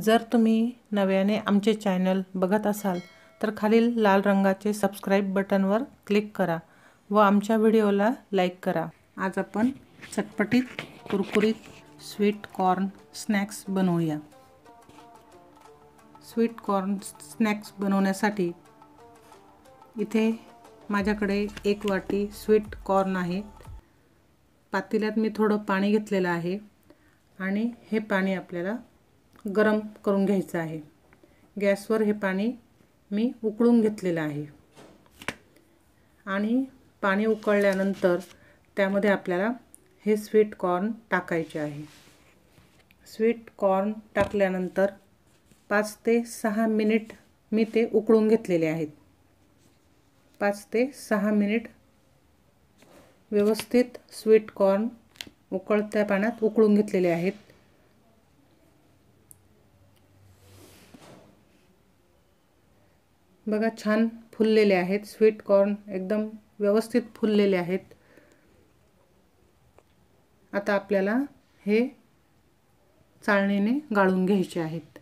जर तुम्ही नव्याने आमचे चॅनल बघत असाल तर खालील लाल रंगाचे सबस्क्राईब बटनवर क्लिक करा व आमच्या व्हिडिओला लाईक करा आज आपण चटपटीत कुरकुरीत स्वीट कॉर्न स्नॅक्स बनवूया स्वीट कॉर्न स्नॅक्स बनवण्यासाठी इथे माझ्याकडे एक वाटी स्वीट कॉर्न आहे पातेल्यात मी थोडं पाणी घेतलेलं आहे आणि हे पाणी आपल्याला गरम करून घ्यायचं आहे गॅसवर हे पाणी मी उकळून घेतलेलं आहे आणि पाणी उकळल्यानंतर त्यामध्ये आपल्याला हे स्वीट कॉर्न टाकायचे आहे स्वीट कॉर्न टाकल्यानंतर पाच ते सहा मिनिट मी ते उकळून घेतलेले आहेत पाच ते सहा मिनिट व्यवस्थित स्वीट कॉर्न उकळत्या पाण्यात उकळून घेतलेले आहेत बघा छान फुललेले आहेत स्वीट कॉर्न एकदम व्यवस्थित फुललेले आहेत आता आपल्याला हे चाळणीने गाळून घ्यायचे आहेत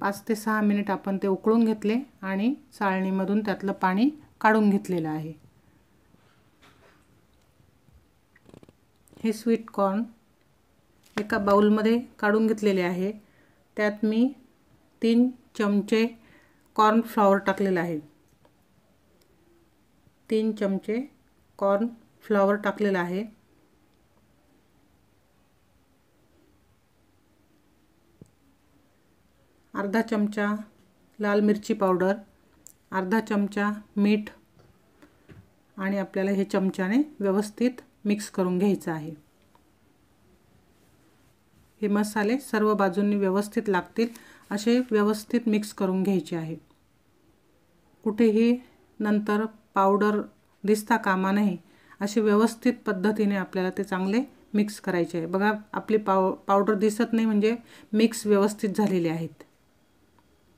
पाच ते सहा मिनिट आपण ते उकळून घेतले आणि चाळणीमधून त्यातलं पाणी काढून घेतलेलं आहे हे स्वीट कॉर्न एका बाऊलमध्ये काढून घेतलेले आहे त्यात मी तीन चमचे कॉर्न फ्लॉवर टाकलेला आहे तीन चमचे कॉर्न फ्लॉवर टाकलेला आहे अर्धा चमचा लाल मिरची पावडर अर्धा चमचा मीठ आणि आपल्याला हे चमच्याने व्यवस्थित मिक्स करून घ्यायचं आहे हे मसाले सर्व बाजूंनी व्यवस्थित लागतील असे व्यवस्थित मिक्स करून घ्यायचे आहे कुठेही नंतर पावडर दिसता कामा नाही असे व्यवस्थित पद्धतीने आपल्याला ते चांगले मिक्स करायचे आहे बघा आपली पाव पावडर दिसत नाही म्हणजे मिक्स व्यवस्थित झालेले आहेत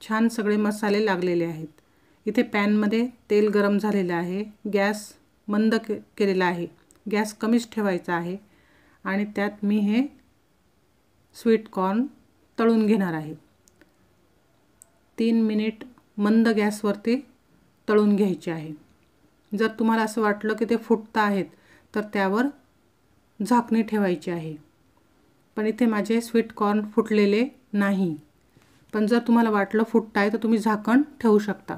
छान सगळे मसाले लागलेले आहेत इथे पॅनमध्ये तेल गरम झालेलं आहे गॅस मंद के केलेला आहे गॅस कमीच ठेवायचा आहे आणि त्यात मी हे स्वीट कॉर्न तळून घेणार आहे तीन मिनिट मंद गॅसवरती तळून घ्यायचे आहे जर तुम्हाला असं वाटलं की ते फुटत आहेत तर त्यावर झाकणी ठेवायची आहे पण इथे माझे स्वीट कॉर्न फुटलेले नाही पण जर तुम्हाला वाटलं फुटत आहे तर तुम्ही झाकण ठेवू शकता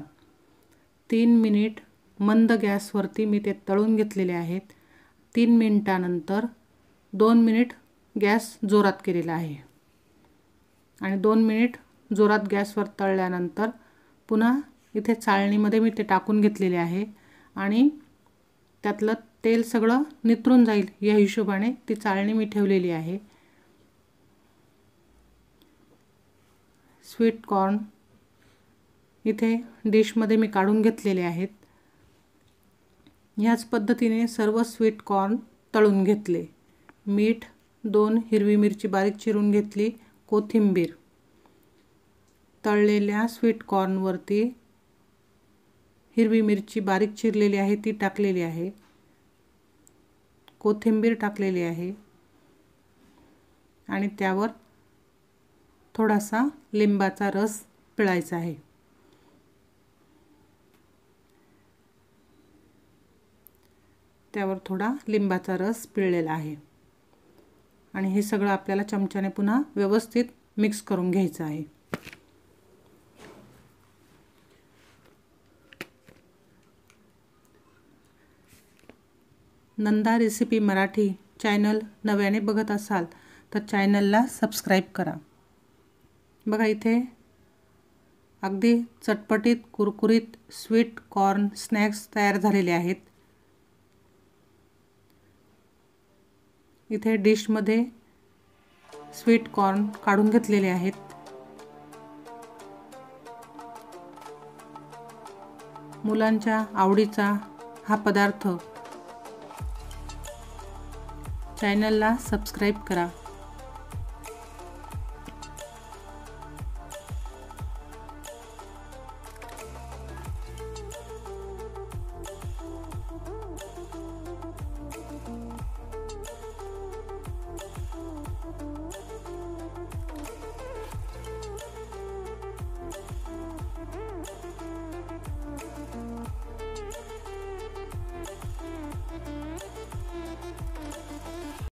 तीन मिनिट मंद गॅसवरती मी ते तळून घेतलेले आहेत तीन मिनिटानंतर दोन मिनिट गॅस जोरात केलेला आहे आणि दोन मिनिट जोरात गॅसवर तळल्यानंतर पुन्हा इथे चाळणीमध्ये मी ते टाकून घेतलेले आहे आणि त्यातलं तेल सगळं नितरून जाईल या हिशोबाने ती चाळणी मी ठेवलेली आहे स्वीट कॉर्न इथे डिशमध्ये मी काढून घेतलेले आहेत ह्याच पद्धतीने सर्व स्वीट कॉर्न तळून घेतले मीठ दोन हिरवी मिरची बारीक चिरून घेतली कोथिंबीर तळलेल्या कॉर्नवरती हिरवी मिरची बारीक चिरलेली आहे ती टाकलेली आहे कोथिंबीर टाकलेली आहे आणि त्यावर थोडासा लिंबाचा रस पिळायचा आहे त्यावर थोडा लिंबाचा रस पिळलेला आहे आणि हे सगळं आपल्याला चमच्याने पुन्हा व्यवस्थित मिक्स करून घ्यायचं आहे नंदा रेसिपी मराठी चॅनल नव्याने बघत असाल तर चॅनलला सबस्क्राईब करा बघा इथे अगदी चटपटीत कुरकुरीत स्वीट कॉर्न स्नॅक्स तयार झालेले आहेत इथे डिशमध्ये स्वीट कॉर्न काढून घेतलेले आहेत मुलांच्या आवडीचा हा पदार्थ चॅनलला सबस्क्राईब करा